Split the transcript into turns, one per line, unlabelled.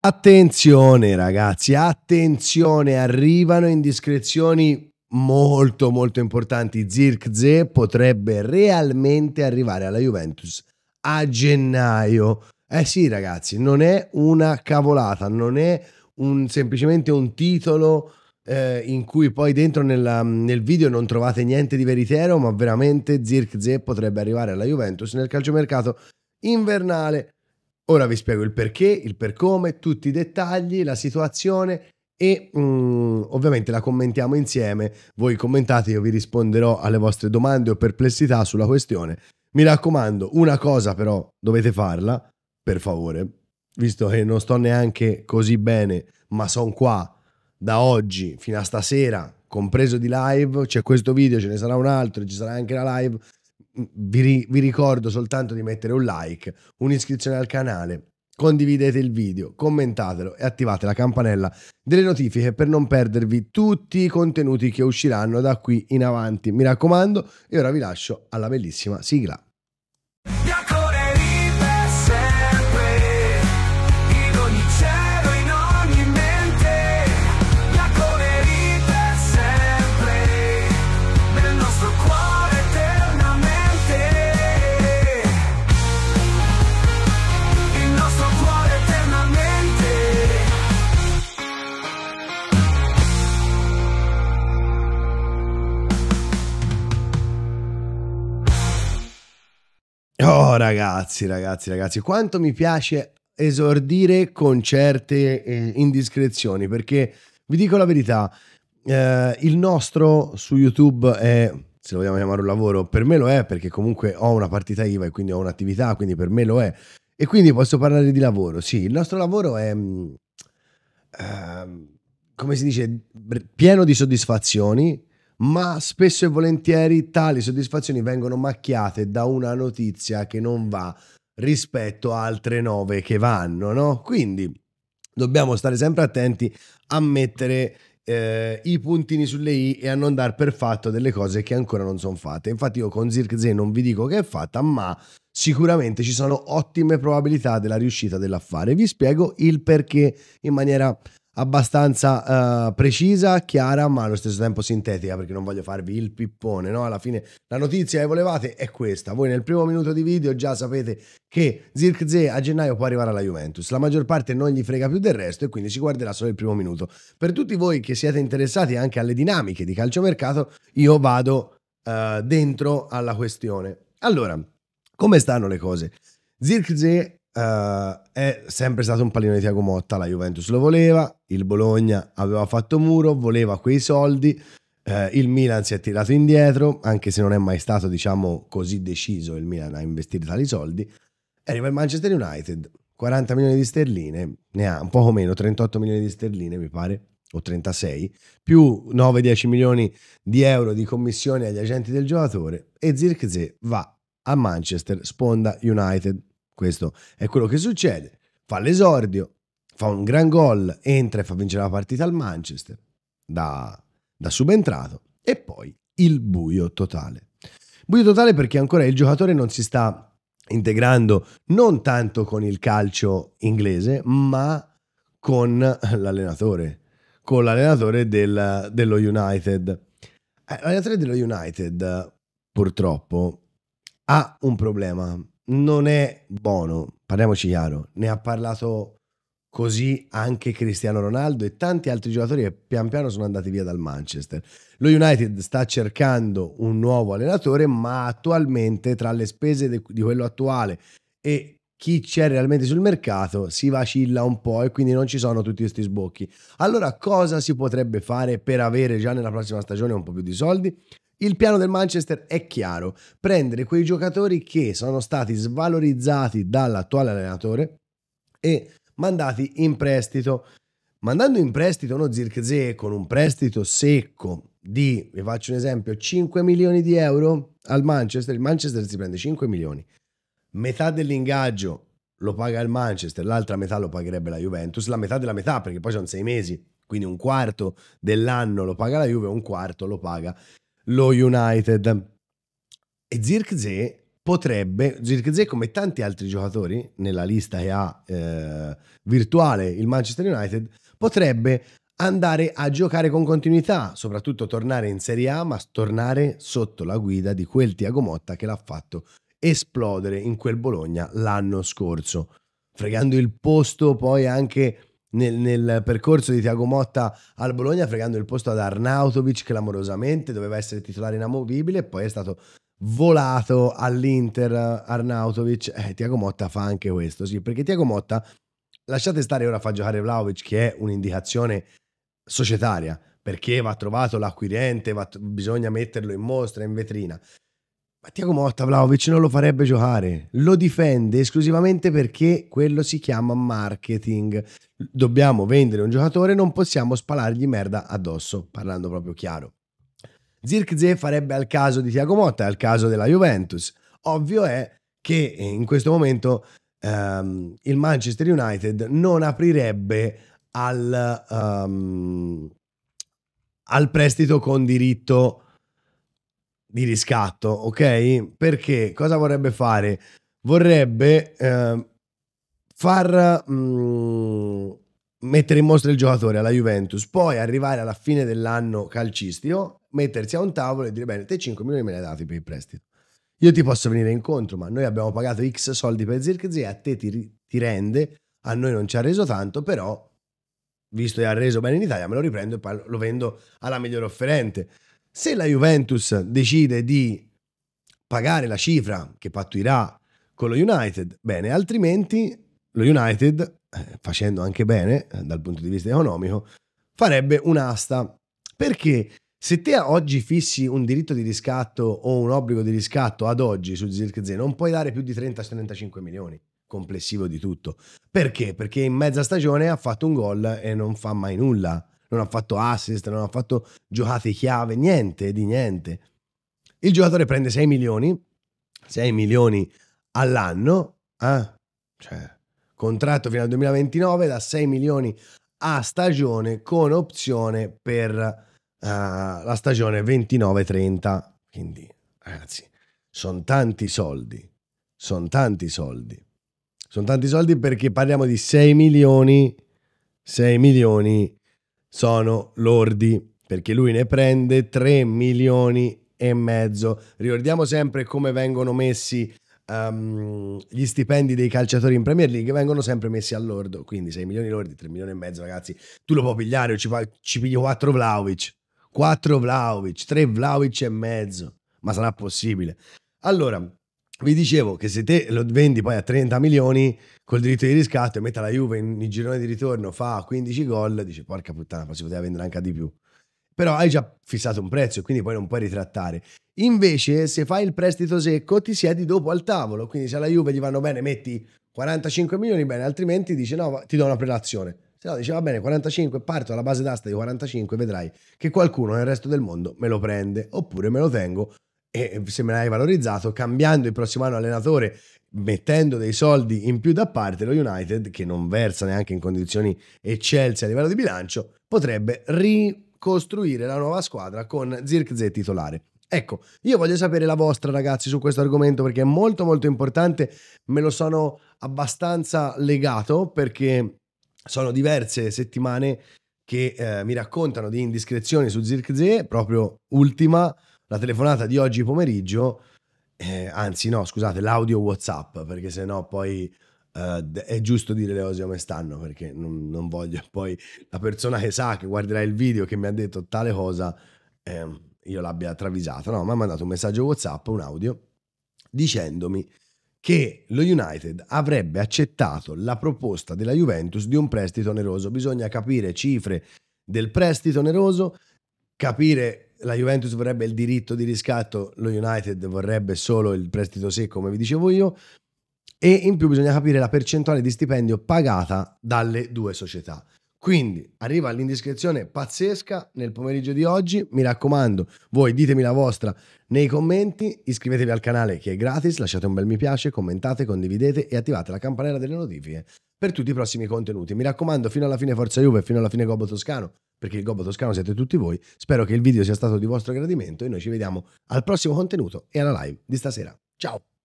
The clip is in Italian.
Attenzione ragazzi, attenzione, arrivano indiscrezioni molto molto importanti. Zirkze potrebbe realmente arrivare alla Juventus a gennaio. Eh sì ragazzi, non è una cavolata, non è un, semplicemente un titolo eh, in cui poi dentro nella, nel video non trovate niente di veritiero, ma veramente Zirkze potrebbe arrivare alla Juventus nel calciomercato invernale Ora vi spiego il perché, il per come, tutti i dettagli, la situazione e mm, ovviamente la commentiamo insieme. Voi commentate, io vi risponderò alle vostre domande o perplessità sulla questione. Mi raccomando, una cosa però dovete farla, per favore, visto che non sto neanche così bene, ma sono qua da oggi fino a stasera, compreso di live, c'è questo video, ce ne sarà un altro, ci sarà anche la live, vi, vi ricordo soltanto di mettere un like, un'iscrizione al canale, condividete il video, commentatelo e attivate la campanella delle notifiche per non perdervi tutti i contenuti che usciranno da qui in avanti. Mi raccomando, e ora vi lascio alla bellissima sigla. Oh ragazzi, ragazzi, ragazzi, quanto mi piace esordire con certe eh, indiscrezioni, perché vi dico la verità, eh, il nostro su YouTube è, se lo vogliamo chiamare un lavoro, per me lo è perché comunque ho una partita IVA e quindi ho un'attività, quindi per me lo è. E quindi posso parlare di lavoro. Sì, il nostro lavoro è, eh, come si dice, pieno di soddisfazioni, ma spesso e volentieri tali soddisfazioni vengono macchiate da una notizia che non va rispetto a altre nove che vanno, no? Quindi dobbiamo stare sempre attenti a mettere eh, i puntini sulle i e a non dar per fatto delle cose che ancora non sono fatte. Infatti io con Zirk Z non vi dico che è fatta, ma sicuramente ci sono ottime probabilità della riuscita dell'affare. Vi spiego il perché in maniera abbastanza uh, precisa, chiara, ma allo stesso tempo sintetica, perché non voglio farvi il pippone, no? Alla fine la notizia che volevate è questa. Voi nel primo minuto di video già sapete che Zirkzee a gennaio può arrivare alla Juventus. La maggior parte non gli frega più del resto e quindi si guarderà solo il primo minuto. Per tutti voi che siete interessati anche alle dinamiche di calciomercato, io vado uh, dentro alla questione. Allora, come stanno le cose? Zirkzee Uh, è sempre stato un pallino di Tiago Motta, la Juventus lo voleva, il Bologna aveva fatto muro, voleva quei soldi, uh, il Milan si è tirato indietro, anche se non è mai stato diciamo così deciso il Milan a investire tali soldi, arriva il Manchester United, 40 milioni di sterline, ne ha un poco meno, 38 milioni di sterline mi pare, o 36, più 9-10 milioni di euro di commissioni agli agenti del giocatore e Zirkzee va a Manchester, sponda United questo è quello che succede. Fa l'esordio, fa un gran gol, entra e fa vincere la partita al Manchester da, da subentrato e poi il buio totale. Buio totale perché ancora il giocatore non si sta integrando non tanto con il calcio inglese, ma con l'allenatore, con l'allenatore del, dello United. Eh, l'allenatore dello United, purtroppo, ha un problema non è buono, parliamoci chiaro, ne ha parlato così anche Cristiano Ronaldo e tanti altri giocatori che pian piano sono andati via dal Manchester. Lo United sta cercando un nuovo allenatore, ma attualmente tra le spese di quello attuale e chi c'è realmente sul mercato si vacilla un po' e quindi non ci sono tutti questi sbocchi. Allora cosa si potrebbe fare per avere già nella prossima stagione un po' più di soldi? Il piano del Manchester è chiaro, prendere quei giocatori che sono stati svalorizzati dall'attuale allenatore e mandati in prestito. Mandando in prestito uno Zirkzee con un prestito secco di, vi faccio un esempio, 5 milioni di euro al Manchester, il Manchester si prende 5 milioni, metà dell'ingaggio lo paga il Manchester, l'altra metà lo pagherebbe la Juventus, la metà della metà perché poi sono sei mesi, quindi un quarto dell'anno lo paga la Juve, un quarto lo paga lo United. E Zirkzee potrebbe, Zirkzee come tanti altri giocatori nella lista che ha eh, virtuale il Manchester United, potrebbe andare a giocare con continuità, soprattutto tornare in Serie A, ma tornare sotto la guida di quel Tiago Motta che l'ha fatto esplodere in quel Bologna l'anno scorso, fregando il posto poi anche nel, nel, percorso di Tiago Motta al Bologna, fregando il posto ad Arnautovic clamorosamente, doveva essere titolare inamovibile e poi è stato volato all'Inter Arnautovic. Eh, Tiago Motta fa anche questo, sì, perché Tiago Motta, lasciate stare ora fa giocare Vlaovic che è un'indicazione societaria, perché va trovato l'acquirente, va, bisogna metterlo in mostra, in vetrina. Tiago Motta Vlaovic non lo farebbe giocare, lo difende esclusivamente perché quello si chiama marketing. Dobbiamo vendere un giocatore, non possiamo spalargli merda addosso, parlando proprio chiaro. Zirkzee farebbe al caso di Tiago Motta, al caso della Juventus. Ovvio è che in questo momento um, il Manchester United non aprirebbe al, um, al prestito con diritto di riscatto, ok? Perché cosa vorrebbe fare? Vorrebbe eh, far mh, mm, mettere in mostra il giocatore alla Juventus, poi arrivare alla fine dell'anno calcistico, mettersi a un tavolo e dire bene, te 5 milioni me li hai dati per il prestito. Io ti posso venire incontro, ma noi abbiamo pagato X soldi per Zirkzee, a te ti, ti rende, a noi non ci ha reso tanto, però visto che ha reso bene in Italia, me lo riprendo e poi lo vendo alla migliore offerente. Se la Juventus decide di pagare la cifra che pattuirà con lo United, bene, altrimenti lo United, eh, facendo anche bene eh, dal punto di vista economico, farebbe un'asta. Perché se te oggi fissi un diritto di riscatto o un obbligo di riscatto ad oggi su Zirkzee, non puoi dare più di 30-35 milioni complessivo di tutto. Perché? Perché in mezza stagione ha fatto un gol e non fa mai nulla non ha fatto assist, non ha fatto giocate chiave, niente di niente. Il giocatore prende 6 milioni, 6 milioni all'anno, eh? cioè, contratto fino al 2029 da 6 milioni a stagione con opzione per uh, la stagione 29-30. Quindi, ragazzi, sono tanti soldi, sono tanti soldi. Sono tanti soldi perché parliamo di 6 milioni, 6 milioni sono lordi, perché lui ne prende 3 milioni e mezzo. Ricordiamo sempre come vengono messi um, gli stipendi dei calciatori in Premier League, vengono sempre messi all'ordo, quindi 6 milioni lordi, 3 milioni e mezzo ragazzi, tu lo puoi pigliare, ci, ci piglio 4 Vlaovic, 4 Vlaovic, 3 Vlaovic e mezzo, ma sarà possibile. Allora, vi dicevo che se te lo vendi poi a 30 milioni col diritto di riscatto e metta la Juve in, in girone di ritorno fa 15 gol, dice porca puttana, ma si poteva vendere anche di più. Però hai già fissato un prezzo e quindi poi non puoi ritrattare. Invece se fai il prestito secco ti siedi dopo al tavolo, quindi se alla Juve gli vanno bene metti 45 milioni, bene, altrimenti dice no, ti do una prelazione. Se no dice va bene 45, parto alla base d'asta di 45, vedrai che qualcuno nel resto del mondo me lo prende oppure me lo tengo e l'hai valorizzato, cambiando il prossimo anno allenatore, mettendo dei soldi in più da parte, lo United, che non versa neanche in condizioni eccelse a livello di bilancio, potrebbe ricostruire la nuova squadra con Zirkzee titolare. Ecco, io voglio sapere la vostra ragazzi su questo argomento perché è molto molto importante, me lo sono abbastanza legato perché sono diverse settimane che eh, mi raccontano di indiscrezioni su Zirkzee, proprio ultima la telefonata di oggi pomeriggio, eh, anzi no, scusate, l'audio WhatsApp, perché sennò poi eh, è giusto dire le cose come stanno, perché non, non, voglio poi la persona che sa, che guarderà il video, che mi ha detto tale cosa, eh, io l'abbia travisata. No, mi ha mandato un messaggio WhatsApp, un audio, dicendomi che lo United avrebbe accettato la proposta della Juventus di un prestito oneroso. Bisogna capire cifre del prestito oneroso, capire la Juventus vorrebbe il diritto di riscatto, lo United vorrebbe solo il prestito secco, come vi dicevo io, e in più bisogna capire la percentuale di stipendio pagata dalle due società. Quindi arriva l'indiscrezione pazzesca nel pomeriggio di oggi. Mi raccomando, voi ditemi la vostra nei commenti, iscrivetevi al canale che è gratis, lasciate un bel mi piace, commentate, condividete e attivate la campanella delle notifiche per tutti i prossimi contenuti. Mi raccomando, fino alla fine Forza Juve, fino alla fine Gobbo Toscano, perché il Gobbo Toscano siete tutti voi. Spero che il video sia stato di vostro gradimento e noi ci vediamo al prossimo contenuto e alla live di stasera. Ciao!